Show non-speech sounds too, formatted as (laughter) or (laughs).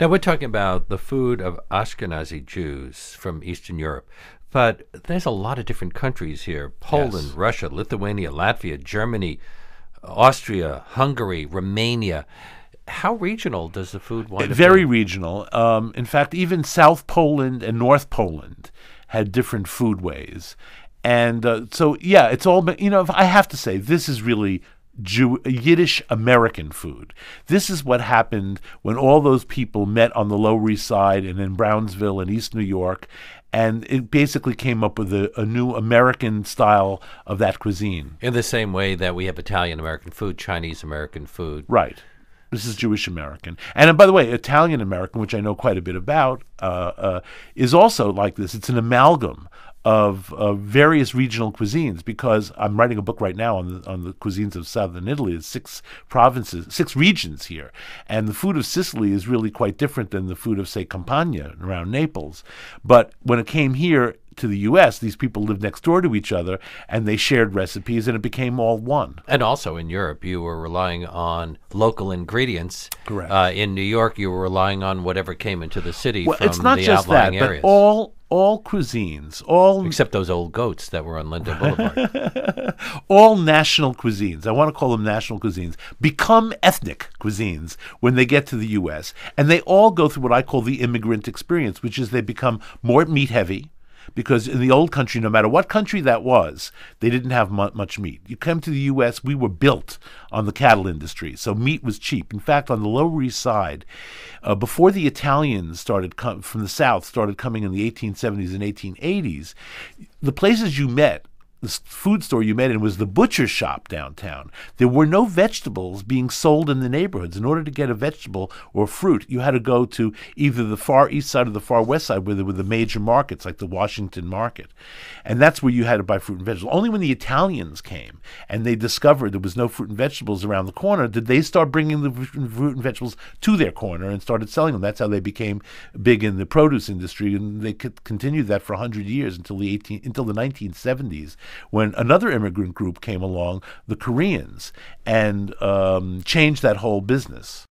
Now, we're talking about the food of Ashkenazi Jews from Eastern Europe, but there's a lot of different countries here Poland, yes. Russia, Lithuania, Latvia, Germany, Austria, Hungary, Romania. How regional does the food wind Very regional. Um, in fact, even South Poland and North Poland had different foodways. And uh, so, yeah, it's all, you know, I have to say, this is really Jew, Yiddish American food. This is what happened when all those people met on the Lower East Side and in Brownsville and East New York, and it basically came up with a, a new American style of that cuisine. In the same way that we have Italian American food, Chinese American food. Right. This is Jewish American. And, and uh, by the way, Italian American, which I know quite a bit about, uh, uh, is also like this. It's an amalgam of uh, various regional cuisines because I'm writing a book right now on the, on the cuisines of southern Italy. It's six provinces, six regions here, and the food of Sicily is really quite different than the food of say Campania around Naples. But when it came here to the U.S., these people lived next door to each other and they shared recipes, and it became all one. And also in Europe, you were relying on local ingredients. Correct. Uh, in New York, you were relying on whatever came into the city well, from it's not the just outlying that, areas. But all all cuisines, all except those old goats that were on Linden Boulevard. (laughs) all national cuisines. I want to call them national cuisines. Become ethnic cuisines when they get to the U.S. and they all go through what I call the immigrant experience, which is they become more meat heavy because in the old country, no matter what country that was, they didn't have mu- much meat. You come to the U.S., we were built on the cattle industry, so meat was cheap. In fact, on the Lower East Side, uh, before the Italians started com- from the South started coming in the 1870s and 1880s, the places you met the food store you met in was the butcher shop downtown. There were no vegetables being sold in the neighborhoods. In order to get a vegetable or fruit, you had to go to either the far east side or the far west side, where there were the major markets, like the Washington market. And that's where you had to buy fruit and vegetables. Only when the Italians came and they discovered there was no fruit and vegetables around the corner did they start bringing the fruit and vegetables to their corner and started selling them. That's how they became big in the produce industry. And they continued that for 100 years until the, 18, until the 1970s when another immigrant group came along, the Koreans, and um, changed that whole business.